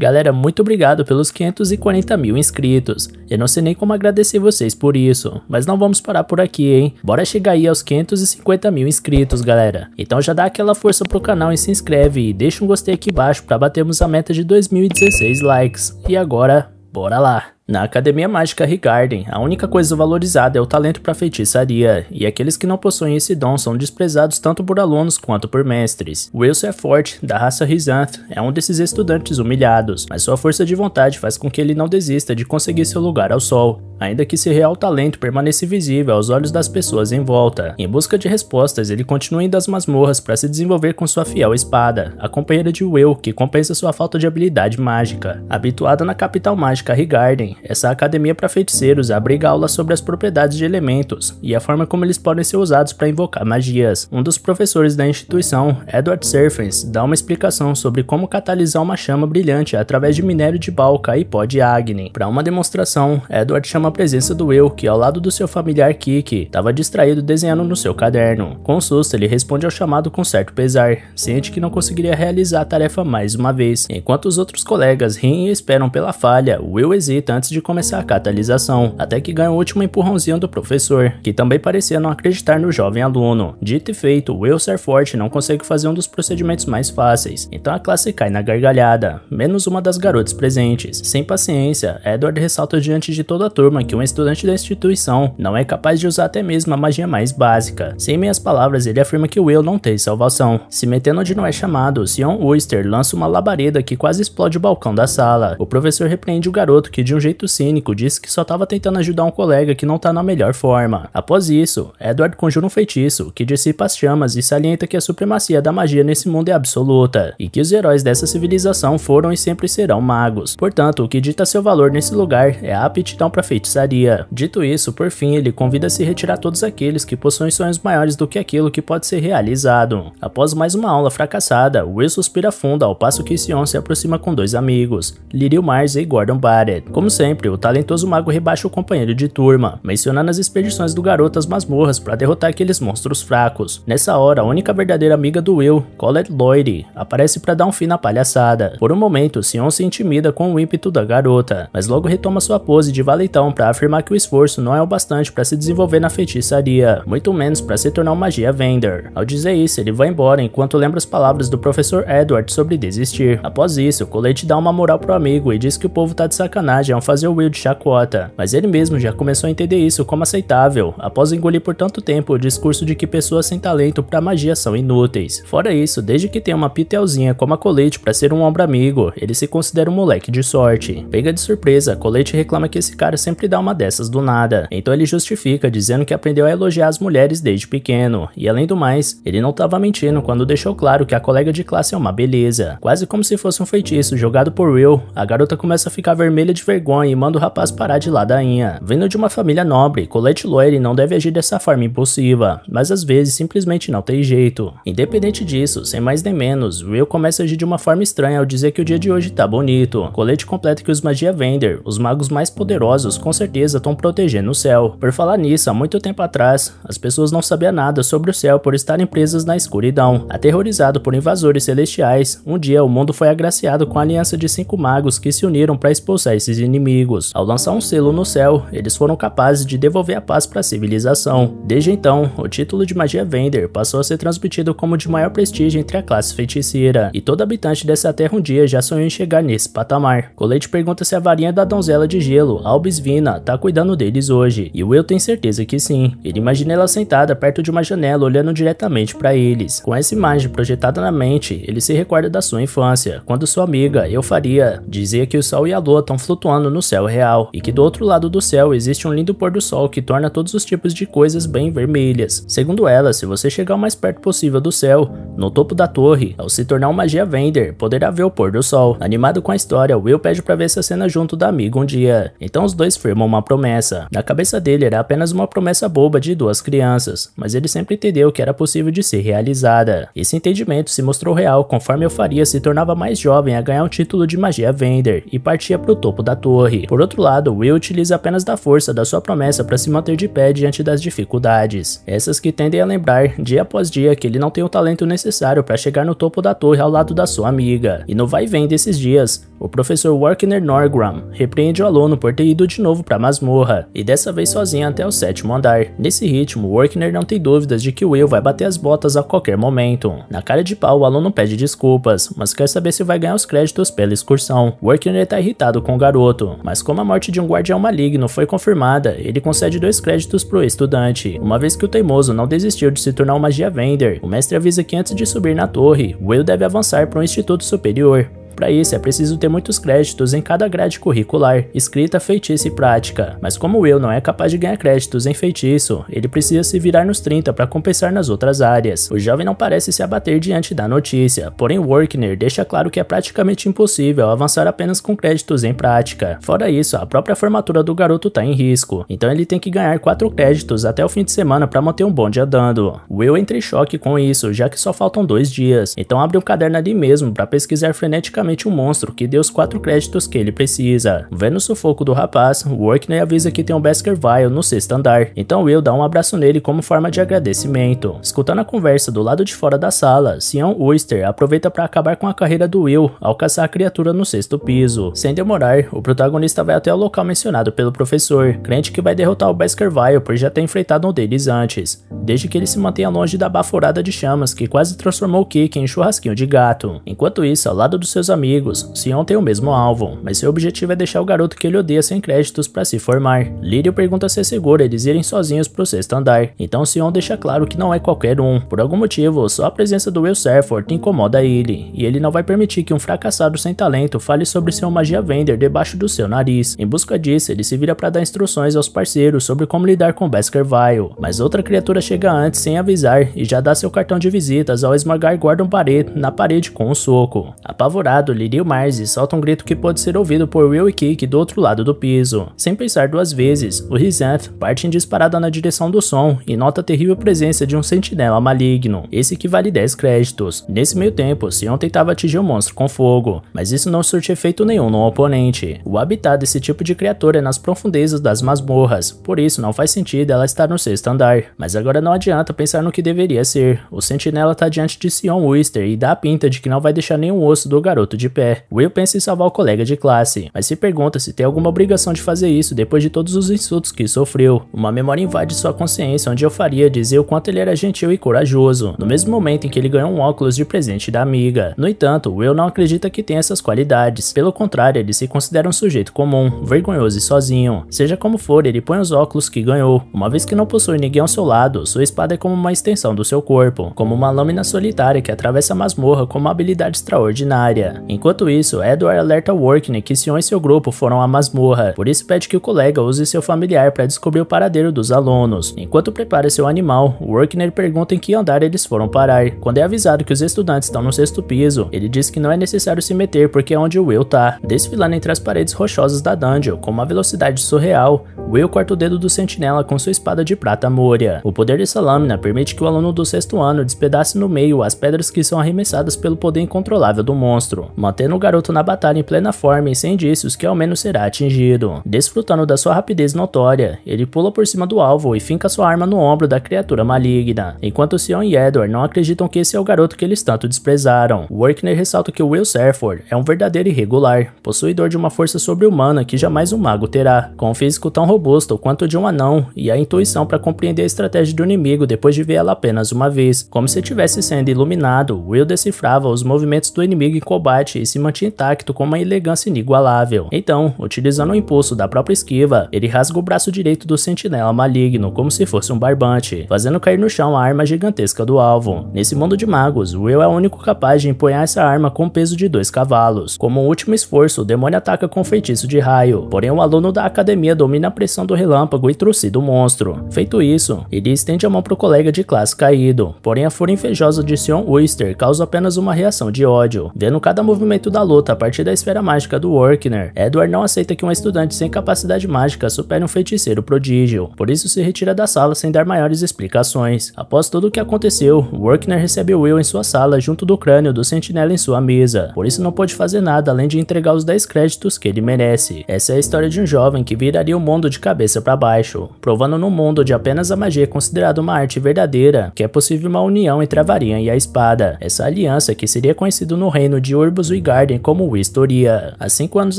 Galera, muito obrigado pelos 540 mil inscritos. Eu não sei nem como agradecer vocês por isso, mas não vamos parar por aqui, hein? Bora chegar aí aos 550 mil inscritos, galera. Então já dá aquela força pro canal e se inscreve e deixa um gostei aqui embaixo para batermos a meta de 2016 likes. E agora, bora lá! Na Academia Mágica Rigarden, a única coisa valorizada é o talento para feitiçaria, e aqueles que não possuem esse dom são desprezados tanto por alunos quanto por mestres. Wilson é forte, da raça Rizanth, é um desses estudantes humilhados, mas sua força de vontade faz com que ele não desista de conseguir seu lugar ao sol, ainda que seu real talento permaneça visível aos olhos das pessoas em volta. Em busca de respostas, ele continua indo às masmorras para se desenvolver com sua fiel espada, a companheira de Will, que compensa sua falta de habilidade mágica. habituada na capital mágica Rigarden, essa academia para feiticeiros abriga aulas sobre as propriedades de elementos e a forma como eles podem ser usados para invocar magias. Um dos professores da instituição, Edward Serfens, dá uma explicação sobre como catalisar uma chama brilhante através de minério de balca e pó de Agni. Para uma demonstração, Edward chama a presença do Will, que é ao lado do seu familiar Kiki, estava distraído desenhando no seu caderno. Com susto, ele responde ao chamado com certo pesar, sente que não conseguiria realizar a tarefa mais uma vez. Enquanto os outros colegas riem e esperam pela falha, Will hesita antes antes de começar a catalisação, até que ganha o último empurrãozinho do professor, que também parecia não acreditar no jovem aluno. Dito e feito, Will Serforte não consegue fazer um dos procedimentos mais fáceis, então a classe cai na gargalhada, menos uma das garotas presentes. Sem paciência, Edward ressalta diante de toda a turma que um estudante da instituição não é capaz de usar até mesmo a magia mais básica. Sem meias palavras, ele afirma que Will não tem salvação. Se metendo onde não é chamado, Sion Wooster lança uma labareda que quase explode o balcão da sala. O professor repreende o garoto que de um jeito jeito cínico, disse que só estava tentando ajudar um colega que não está na melhor forma. Após isso, Edward conjura um feitiço, que dissipa as chamas e salienta que a supremacia da magia nesse mundo é absoluta, e que os heróis dessa civilização foram e sempre serão magos. Portanto, o que dita seu valor nesse lugar é a aptidão para feitiçaria. Dito isso, por fim, ele convida a se retirar todos aqueles que possuem sonhos maiores do que aquilo que pode ser realizado. Após mais uma aula fracassada, Will suspira fundo ao passo que Sion se aproxima com dois amigos, Lirio Mars e Gordon Barrett. Como sempre, sempre, o talentoso mago rebaixa o companheiro de turma, mencionando as expedições do garoto às masmorras para derrotar aqueles monstros fracos. Nessa hora, a única verdadeira amiga do Will, Colette Lloyd, aparece para dar um fim na palhaçada. Por um momento, Sion se intimida com o ímpeto da garota, mas logo retoma sua pose de valentão para afirmar que o esforço não é o bastante para se desenvolver na feitiçaria, muito menos para se tornar um magia vender. Ao dizer isso, ele vai embora enquanto lembra as palavras do professor Edward sobre desistir. Após isso, Colette dá uma moral pro amigo e diz que o povo tá de sacanagem ao é fazer o Will de chacota, mas ele mesmo já começou a entender isso como aceitável, após engolir por tanto tempo o discurso de que pessoas sem talento para magia são inúteis. Fora isso, desde que tem uma pitelzinha como a colete para ser um ombro amigo, ele se considera um moleque de sorte. Pega de surpresa, colete reclama que esse cara sempre dá uma dessas do nada, então ele justifica dizendo que aprendeu a elogiar as mulheres desde pequeno, e além do mais, ele não estava mentindo quando deixou claro que a colega de classe é uma beleza. Quase como se fosse um feitiço jogado por Will, a garota começa a ficar vermelha de vergonha e manda o rapaz parar de ladainha. Vindo de uma família nobre, Colette Loire não deve agir dessa forma impulsiva, mas às vezes simplesmente não tem jeito. Independente disso, sem mais nem menos, Will começa a agir de uma forma estranha ao dizer que o dia de hoje tá bonito. Colette completa que os Magia Vender, os magos mais poderosos, com certeza estão protegendo o céu. Por falar nisso, há muito tempo atrás, as pessoas não sabiam nada sobre o céu por estarem presas na escuridão. Aterrorizado por invasores celestiais, um dia o mundo foi agraciado com a aliança de cinco magos que se uniram para expulsar esses inimigos inimigos. Ao lançar um selo no céu, eles foram capazes de devolver a paz para a civilização. Desde então, o título de magia Vender passou a ser transmitido como de maior prestígio entre a classe feiticeira, e todo habitante dessa terra um dia já sonhou em chegar nesse patamar. Colete pergunta se a varinha da donzela de gelo, Albis Vina, tá cuidando deles hoje, e Will tem certeza que sim. Ele imagina ela sentada perto de uma janela olhando diretamente para eles. Com essa imagem projetada na mente, ele se recorda da sua infância, quando sua amiga, Eufaria, dizia que o sol e a lua estão flutuando no no céu real, e que do outro lado do céu existe um lindo pôr do sol que torna todos os tipos de coisas bem vermelhas. Segundo ela, se você chegar o mais perto possível do céu, no topo da torre, ao se tornar um magia vender, poderá ver o pôr do sol. Animado com a história, Will pede para ver essa cena junto da amiga um dia. Então os dois firmam uma promessa. Na cabeça dele era apenas uma promessa boba de duas crianças, mas ele sempre entendeu que era possível de ser realizada. Esse entendimento se mostrou real conforme eu faria se tornava mais jovem a ganhar um título de magia vender e partia para o topo da torre torre. Por outro lado, Will utiliza apenas da força da sua promessa para se manter de pé diante das dificuldades, essas que tendem a lembrar, dia após dia, que ele não tem o talento necessário para chegar no topo da torre ao lado da sua amiga. E no vai e vem desses dias, o professor Workner Norgram repreende o aluno por ter ido de novo para a masmorra, e dessa vez sozinho até o sétimo andar. Nesse ritmo, Workner não tem dúvidas de que Will vai bater as botas a qualquer momento. Na cara de pau, o aluno pede desculpas, mas quer saber se vai ganhar os créditos pela excursão. Workner está irritado com o garoto, mas como a morte de um guardião maligno foi confirmada, ele concede dois créditos para o estudante. Uma vez que o teimoso não desistiu de se tornar um magia vender, o mestre avisa que antes de subir na torre, Will deve avançar para um instituto superior. Para isso, é preciso ter muitos créditos em cada grade curricular, escrita, feitiço e prática. Mas como Will não é capaz de ganhar créditos em feitiço, ele precisa se virar nos 30 para compensar nas outras áreas. O jovem não parece se abater diante da notícia, porém Workner deixa claro que é praticamente impossível avançar apenas com créditos em prática. Fora isso, a própria formatura do garoto está em risco, então ele tem que ganhar 4 créditos até o fim de semana para manter um bonde andando. Will entra em choque com isso, já que só faltam dois dias, então abre um caderno ali mesmo para pesquisar freneticamente um monstro que deu os quatro créditos que ele precisa. Vendo o sufoco do rapaz, Workney avisa que tem um Baskerville no sexto andar, então Will dá um abraço nele como forma de agradecimento. Escutando a conversa do lado de fora da sala, Sion Wooster aproveita para acabar com a carreira do Will ao caçar a criatura no sexto piso. Sem demorar, o protagonista vai até o local mencionado pelo professor, crente que vai derrotar o Baskerville por já ter enfrentado um deles antes, desde que ele se mantenha longe da baforada de chamas que quase transformou o Kiki em churrasquinho de gato. Enquanto isso, ao lado dos seus amigos amigos. Sion tem o mesmo alvo, mas seu objetivo é deixar o garoto que ele odeia sem créditos para se formar. Lírio pergunta se é seguro eles irem sozinhos pro sexto andar, então Sion deixa claro que não é qualquer um. Por algum motivo, só a presença do Will Serford incomoda ele, e ele não vai permitir que um fracassado sem talento fale sobre seu magia vender debaixo do seu nariz. Em busca disso, ele se vira para dar instruções aos parceiros sobre como lidar com Baskerville, mas outra criatura chega antes sem avisar e já dá seu cartão de visitas ao esmagar Gordon Barret na parede com um soco. Apavorado, lado, Lily e Marzi soltam um grito que pode ser ouvido por Will e Kick do outro lado do piso. Sem pensar duas vezes, o Rizanth parte em disparada na direção do som e nota a terrível presença de um sentinela maligno, esse que vale 10 créditos. Nesse meio tempo, Sion tentava atingir o monstro com fogo, mas isso não surte efeito nenhum no oponente. O habitat desse tipo de criatura é nas profundezas das masmorras, por isso não faz sentido ela estar no sexto andar. Mas agora não adianta pensar no que deveria ser. O sentinela está diante de Sion Wister e dá a pinta de que não vai deixar nenhum osso do garoto garoto de pé. Will pensa em salvar o colega de classe, mas se pergunta se tem alguma obrigação de fazer isso depois de todos os insultos que sofreu. Uma memória invade sua consciência onde eu faria dizer o quanto ele era gentil e corajoso, no mesmo momento em que ele ganhou um óculos de presente da amiga. No entanto, Will não acredita que tenha essas qualidades. Pelo contrário, ele se considera um sujeito comum, vergonhoso e sozinho. Seja como for, ele põe os óculos que ganhou. Uma vez que não possui ninguém ao seu lado, sua espada é como uma extensão do seu corpo, como uma lâmina solitária que atravessa a masmorra com uma habilidade extraordinária. Enquanto isso, Edward alerta Workney que Sion e seu grupo foram à masmorra, por isso pede que o colega use seu familiar para descobrir o paradeiro dos alunos. Enquanto prepara seu animal, Workner pergunta em que andar eles foram parar. Quando é avisado que os estudantes estão no sexto piso, ele diz que não é necessário se meter porque é onde Will tá. Desfilando entre as paredes rochosas da dungeon com uma velocidade surreal, Will corta o dedo do sentinela com sua espada de prata Moria. O poder dessa lâmina permite que o aluno do sexto ano despedace no meio as pedras que são arremessadas pelo poder incontrolável do monstro mantendo o garoto na batalha em plena forma e sem indícios que ao menos será atingido. Desfrutando da sua rapidez notória, ele pula por cima do alvo e finca sua arma no ombro da criatura maligna, enquanto Sion e Edward não acreditam que esse é o garoto que eles tanto desprezaram. Workner ressalta que Will Serford é um verdadeiro irregular, possuidor de uma força sobre-humana que jamais um mago terá, com um físico tão robusto quanto de um anão e a intuição para compreender a estratégia do inimigo depois de vê-la apenas uma vez. Como se estivesse sendo iluminado, Will decifrava os movimentos do inimigo em combate combate e se mantinha intacto com uma elegância inigualável. Então, utilizando o impulso da própria esquiva, ele rasga o braço direito do sentinela maligno como se fosse um barbante, fazendo cair no chão a arma gigantesca do alvo. Nesse mundo de magos, Will é o único capaz de empunhar essa arma com o peso de dois cavalos. Como um último esforço, o demônio ataca com um feitiço de raio, porém o aluno da academia domina a pressão do relâmpago e trucida o monstro. Feito isso, ele estende a mão para o colega de classe caído, porém a fúria invejosa de Sion Wister causa apenas uma reação de ódio, vendo cada movimento da luta a partir da esfera mágica do Workner. Edward não aceita que um estudante sem capacidade mágica supere um feiticeiro prodígio, por isso se retira da sala sem dar maiores explicações. Após tudo o que aconteceu, Workner recebe Will em sua sala junto do crânio do sentinela em sua mesa, por isso não pôde fazer nada além de entregar os 10 créditos que ele merece. Essa é a história de um jovem que viraria o mundo de cabeça para baixo, provando no mundo onde apenas a magia é considerada uma arte verdadeira, que é possível uma união entre a varinha e a espada. Essa aliança que seria conhecida no reino de Urb Albus Garden como Wistoria. Há 5 anos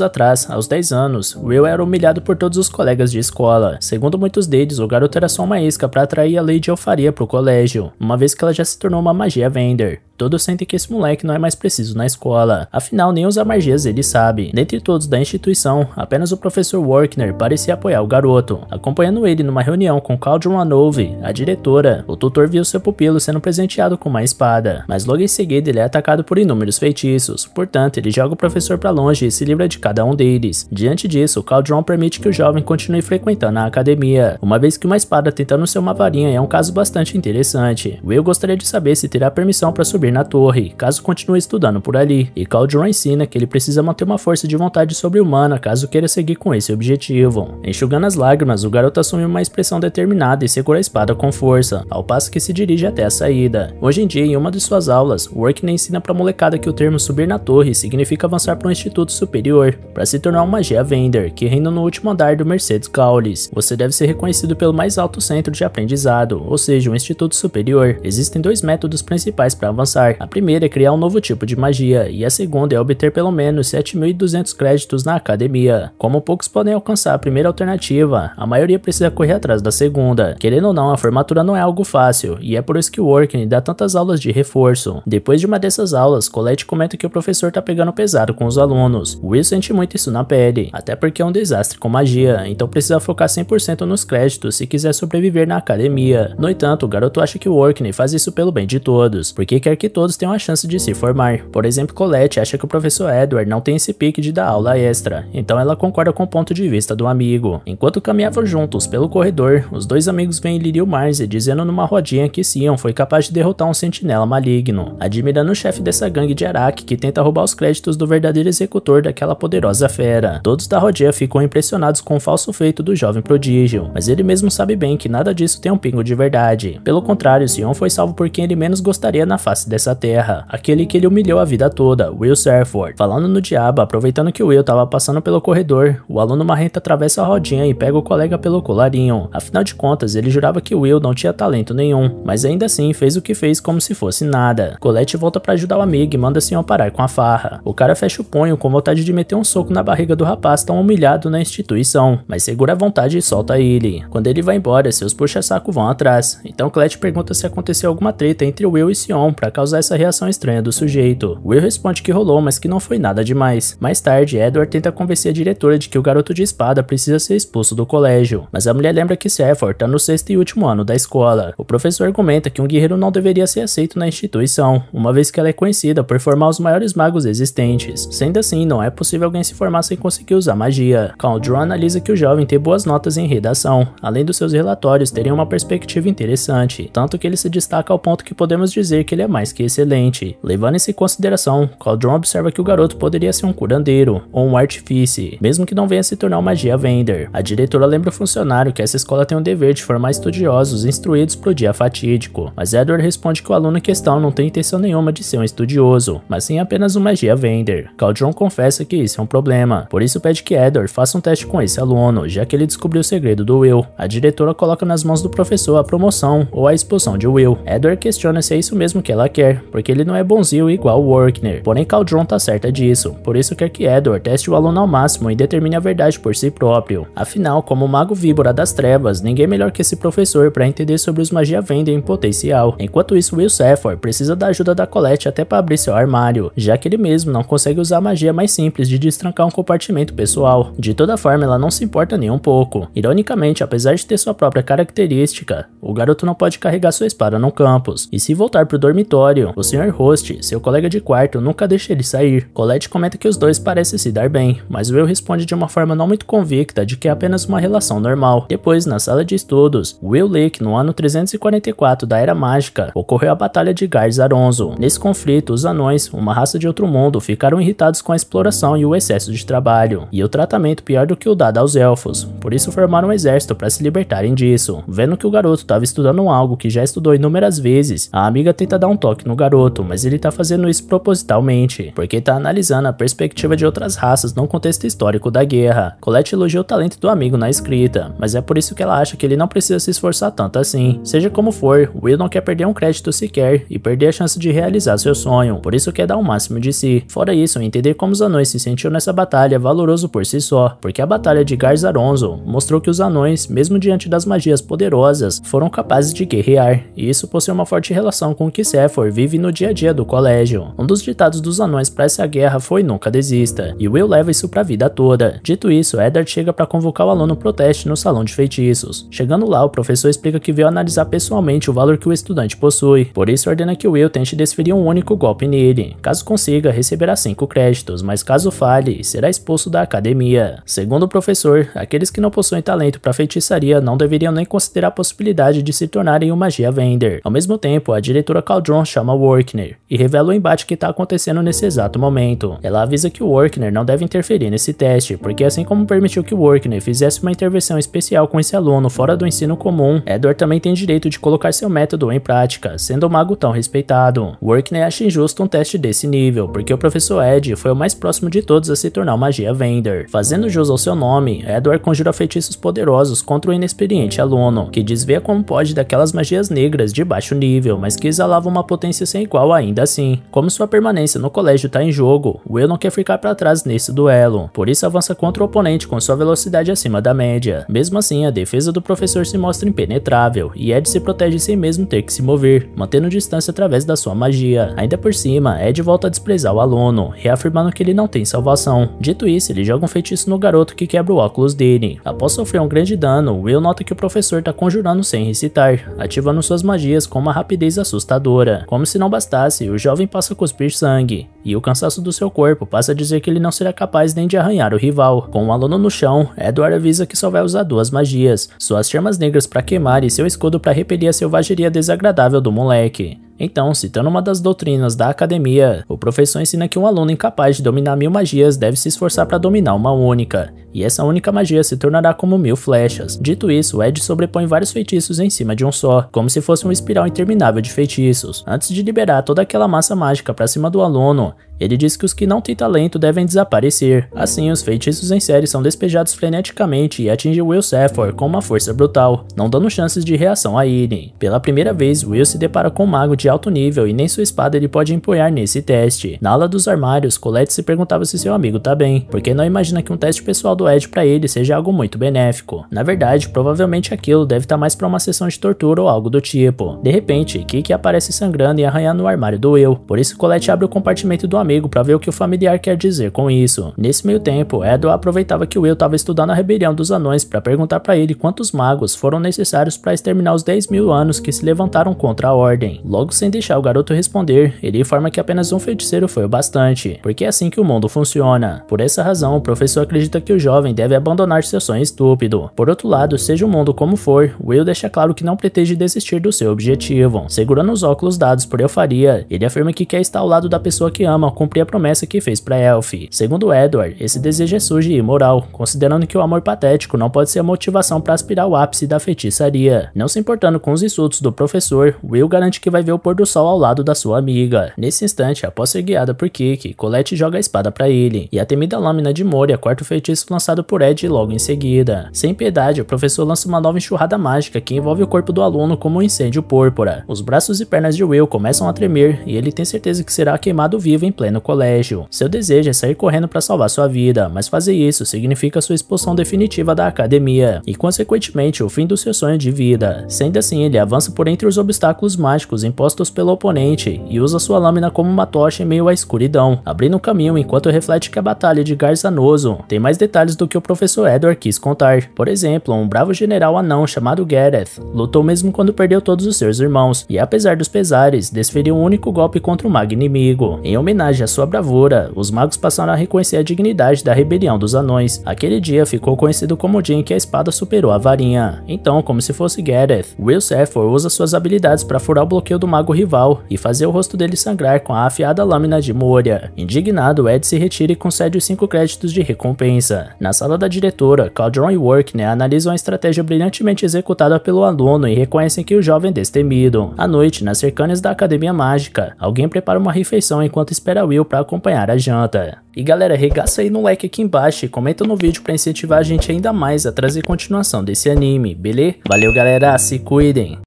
atrás, aos 10 anos, Will era humilhado por todos os colegas de escola. Segundo muitos deles, o garoto era só uma isca para atrair a Lady Alfaria para o colégio, uma vez que ela já se tornou uma magia vender. Todos sentem que esse moleque não é mais preciso na escola, afinal nem os amargês ele sabe. Dentre todos da instituição, apenas o professor Workner parecia apoiar o garoto, acompanhando ele numa reunião com Caldron Anove, a diretora. O tutor viu seu pupilo sendo presenteado com uma espada, mas logo em seguida ele é atacado por inúmeros feitiços, portanto ele joga o professor para longe e se livra de cada um deles. Diante disso, Caldron permite que o jovem continue frequentando a academia, uma vez que uma espada tentando ser uma varinha é um caso bastante interessante. Will gostaria de saber se terá permissão para subir subir na torre, caso continue estudando por ali, e Calderon ensina que ele precisa manter uma força de vontade sobre-humana caso queira seguir com esse objetivo. Enxugando as lágrimas, o garoto assume uma expressão determinada e segura a espada com força, ao passo que se dirige até a saída. Hoje em dia, em uma de suas aulas, Workman ensina para a molecada que o termo subir na torre significa avançar para um instituto superior, para se tornar uma Gea Vender, que reina no último andar do Mercedes Caules. Você deve ser reconhecido pelo mais alto centro de aprendizado, ou seja, um instituto superior. Existem dois métodos principais para avançar a primeira é criar um novo tipo de magia, e a segunda é obter pelo menos 7.200 créditos na academia. Como poucos podem alcançar a primeira alternativa, a maioria precisa correr atrás da segunda. Querendo ou não, a formatura não é algo fácil, e é por isso que o Working dá tantas aulas de reforço. Depois de uma dessas aulas, Colette comenta que o professor tá pegando pesado com os alunos. Will sente muito isso na pele, até porque é um desastre com magia, então precisa focar 100% nos créditos se quiser sobreviver na academia. No entanto, o garoto acha que o Orkney faz isso pelo bem de todos, porque quer que todos têm uma chance de se formar. Por exemplo, Colette acha que o professor Edward não tem esse pique de dar aula extra, então ela concorda com o ponto de vista do amigo. Enquanto caminhavam juntos pelo corredor, os dois amigos veem Lirio Marze dizendo numa rodinha que Sion foi capaz de derrotar um sentinela maligno, admirando o chefe dessa gangue de Araki que tenta roubar os créditos do verdadeiro executor daquela poderosa fera. Todos da rodinha ficam impressionados com o falso feito do jovem prodígio, mas ele mesmo sabe bem que nada disso tem um pingo de verdade. Pelo contrário, Sion foi salvo por quem ele menos gostaria na face dessa terra, aquele que ele humilhou a vida toda, Will Serford. Falando no diabo, aproveitando que o Will estava passando pelo corredor, o aluno marrento atravessa a rodinha e pega o colega pelo colarinho. Afinal de contas, ele jurava que Will não tinha talento nenhum, mas ainda assim fez o que fez como se fosse nada. Colette volta para ajudar o amigo e manda Sion parar com a farra. O cara fecha o punho com vontade de meter um soco na barriga do rapaz tão humilhado na instituição, mas segura a vontade e solta ele. Quando ele vai embora, seus puxa-saco vão atrás. Então Colette pergunta se aconteceu alguma treta entre Will e Sion para causar essa reação estranha do sujeito. Will responde que rolou, mas que não foi nada demais. Mais tarde, Edward tenta convencer a diretora de que o garoto de espada precisa ser expulso do colégio, mas a mulher lembra que Sefford está no sexto e último ano da escola. O professor argumenta que um guerreiro não deveria ser aceito na instituição, uma vez que ela é conhecida por formar os maiores magos existentes. Sendo assim, não é possível alguém se formar sem conseguir usar magia. Caldron analisa que o jovem tem boas notas em redação, além dos seus relatórios terem uma perspectiva interessante, tanto que ele se destaca ao ponto que podemos dizer que ele é mais mais que excelente. Levando isso em consideração, Caldron observa que o garoto poderia ser um curandeiro ou um artífice, mesmo que não venha se tornar um magia vender. A diretora lembra o funcionário que essa escola tem o dever de formar estudiosos instruídos para o dia fatídico, mas Edward responde que o aluno em questão não tem intenção nenhuma de ser um estudioso, mas sim apenas um magia vender. Caldron confessa que isso é um problema, por isso pede que Edward faça um teste com esse aluno, já que ele descobriu o segredo do Will. A diretora coloca nas mãos do professor a promoção ou a expulsão de Will. Edward questiona se é isso mesmo que ela quer quer, porque ele não é bonzinho igual o Workner. Porém, Caldron tá certa disso, por isso quer que Edward teste o aluno ao máximo e determine a verdade por si próprio. Afinal, como o mago víbora das trevas, ninguém melhor que esse professor para entender sobre os magia vendem em potencial. Enquanto isso, Will Sephor precisa da ajuda da Colette até para abrir seu armário, já que ele mesmo não consegue usar a magia mais simples de destrancar um compartimento pessoal. De toda forma, ela não se importa nem um pouco. Ironicamente, apesar de ter sua própria característica, o garoto não pode carregar sua espada no campus, e se voltar pro dormitório, o Sr. Host, seu colega de quarto, nunca deixa ele sair. Colette comenta que os dois parecem se dar bem, mas Will responde de uma forma não muito convicta de que é apenas uma relação normal. Depois, na sala de estudos, Will lê que no ano 344 da Era Mágica, ocorreu a Batalha de Garzaronzo. Nesse conflito, os anões, uma raça de outro mundo, ficaram irritados com a exploração e o excesso de trabalho, e o tratamento pior do que o dado aos elfos. Por isso formaram um exército para se libertarem disso. Vendo que o garoto estava estudando algo que já estudou inúmeras vezes, a amiga tenta dar um toque choque no garoto, mas ele tá fazendo isso propositalmente, porque tá analisando a perspectiva de outras raças no contexto histórico da guerra. Colette elogia o talento do amigo na escrita, mas é por isso que ela acha que ele não precisa se esforçar tanto assim. Seja como for, Will não quer perder um crédito sequer e perder a chance de realizar seu sonho, por isso quer dar o máximo de si. Fora isso, entender como os anões se sentiu nessa batalha é valoroso por si só, porque a batalha de Garzaronzo mostrou que os anões, mesmo diante das magias poderosas, foram capazes de guerrear, e isso possui uma forte relação com o que Sephor vive no dia a dia do colégio. Um dos ditados dos anões para essa guerra foi nunca desista, e Will leva isso para a vida toda. Dito isso, Eddard chega para convocar o aluno pro teste no salão de feitiços. Chegando lá, o professor explica que veio analisar pessoalmente o valor que o estudante possui, por isso ordena que Will tente desferir um único golpe nele. Caso consiga, receberá 5 créditos, mas caso falhe, será expulso da academia. Segundo o professor, aqueles que não possuem talento para feitiçaria não deveriam nem considerar a possibilidade de se tornarem um magia vender. Ao mesmo tempo, a diretora Caldron chama Workner e revela o embate que está acontecendo nesse exato momento. Ela avisa que o Workner não deve interferir nesse teste, porque assim como permitiu que o Workner fizesse uma intervenção especial com esse aluno fora do ensino comum, Edward também tem direito de colocar seu método em prática, sendo o mago tão respeitado. Workner acha injusto um teste desse nível, porque o professor Ed foi o mais próximo de todos a se tornar uma magia Vender. Fazendo jus ao seu nome, Edward conjura feitiços poderosos contra o inexperiente aluno, que desvia como pode daquelas magias negras de baixo nível, mas que exalavam uma potência potência sem igual ainda assim. Como sua permanência no colégio está em jogo, Will não quer ficar para trás nesse duelo, por isso avança contra o oponente com sua velocidade acima da média. Mesmo assim, a defesa do professor se mostra impenetrável, e Ed se protege sem mesmo ter que se mover, mantendo distância através da sua magia. Ainda por cima, Ed volta a desprezar o aluno, reafirmando que ele não tem salvação. Dito isso, ele joga um feitiço no garoto que quebra o óculos dele. Após sofrer um grande dano, Will nota que o professor está conjurando sem recitar, ativando suas magias com uma rapidez assustadora. Como se não bastasse, o jovem passa a cuspir sangue, e o cansaço do seu corpo passa a dizer que ele não será capaz nem de arranhar o rival. Com o um aluno no chão, Edward avisa que só vai usar duas magias, suas chamas negras para queimar e seu escudo para repelir a selvageria desagradável do moleque. Então, citando uma das doutrinas da academia, o professor ensina que um aluno incapaz de dominar mil magias deve se esforçar para dominar uma única, e essa única magia se tornará como mil flechas. Dito isso, Ed sobrepõe vários feitiços em cima de um só, como se fosse uma espiral interminável de feitiços, antes de liberar toda aquela massa mágica para cima do aluno, ele diz que os que não têm talento devem desaparecer. Assim, os feitiços em série são despejados freneticamente e atingem Will Safford com uma força brutal, não dando chances de reação a Irene. Pela primeira vez, Will se depara com um mago de alto nível e nem sua espada ele pode empunhar nesse teste. Na ala dos armários, Colette se perguntava se seu amigo tá bem, porque não imagina que um teste pessoal do Ed para ele seja algo muito benéfico. Na verdade, provavelmente aquilo deve estar tá mais para uma sessão de tortura ou algo do tipo. De repente, Kiki aparece sangrando e arranhando o armário do Will, por isso Colette abre o compartimento do amigo amigo para ver o que o familiar quer dizer com isso. Nesse meio tempo, Edward aproveitava que Will estava estudando a rebelião dos anões para perguntar para ele quantos magos foram necessários para exterminar os 10 mil anos que se levantaram contra a ordem. Logo sem deixar o garoto responder, ele informa que apenas um feiticeiro foi o bastante, porque é assim que o mundo funciona. Por essa razão, o professor acredita que o jovem deve abandonar seu sonho estúpido. Por outro lado, seja o mundo como for, Will deixa claro que não pretende desistir do seu objetivo. Segurando os óculos dados por eufaria, ele afirma que quer estar ao lado da pessoa que ama cumprir a promessa que fez para Elfie. Segundo Edward, esse desejo é sujo e imoral, considerando que o amor patético não pode ser a motivação para aspirar ao ápice da feitiçaria. Não se importando com os insultos do professor, Will garante que vai ver o pôr do sol ao lado da sua amiga. Nesse instante, após ser guiada por Kiki, Colette joga a espada para ele, e a temida lâmina de Moria corta o feitiço lançado por Ed logo em seguida. Sem piedade, o professor lança uma nova enxurrada mágica que envolve o corpo do aluno como um incêndio púrpura. Os braços e pernas de Will começam a tremer, e ele tem certeza que será queimado vivo em pleno no colégio. Seu desejo é sair correndo para salvar sua vida, mas fazer isso significa sua expulsão definitiva da academia e, consequentemente, o fim do seu sonho de vida. Sendo assim, ele avança por entre os obstáculos mágicos impostos pelo oponente e usa sua lâmina como uma tocha em meio à escuridão, abrindo um caminho enquanto reflete que a batalha de Garzanoso tem mais detalhes do que o professor Edward quis contar. Por exemplo, um bravo general anão chamado Gareth lutou mesmo quando perdeu todos os seus irmãos e, apesar dos pesares, desferiu um único golpe contra o mago inimigo. Em homenagem homenagem à sua bravura, os magos passaram a reconhecer a dignidade da rebelião dos anões. Aquele dia ficou conhecido como o dia em que a espada superou a varinha. Então, como se fosse Gareth, Will Safford usa suas habilidades para furar o bloqueio do mago rival e fazer o rosto dele sangrar com a afiada lâmina de Moria. Indignado, Ed se retira e concede os cinco créditos de recompensa. Na sala da diretora, Caldron e Workner né, analisam a estratégia brilhantemente executada pelo aluno e reconhecem que o jovem é destemido. À noite, nas cercanias da Academia Mágica, alguém prepara uma refeição enquanto espera era Will para acompanhar a janta. E galera, regaça aí no like aqui embaixo e comenta no vídeo para incentivar a gente ainda mais a trazer continuação desse anime, beleza? Valeu galera, se cuidem!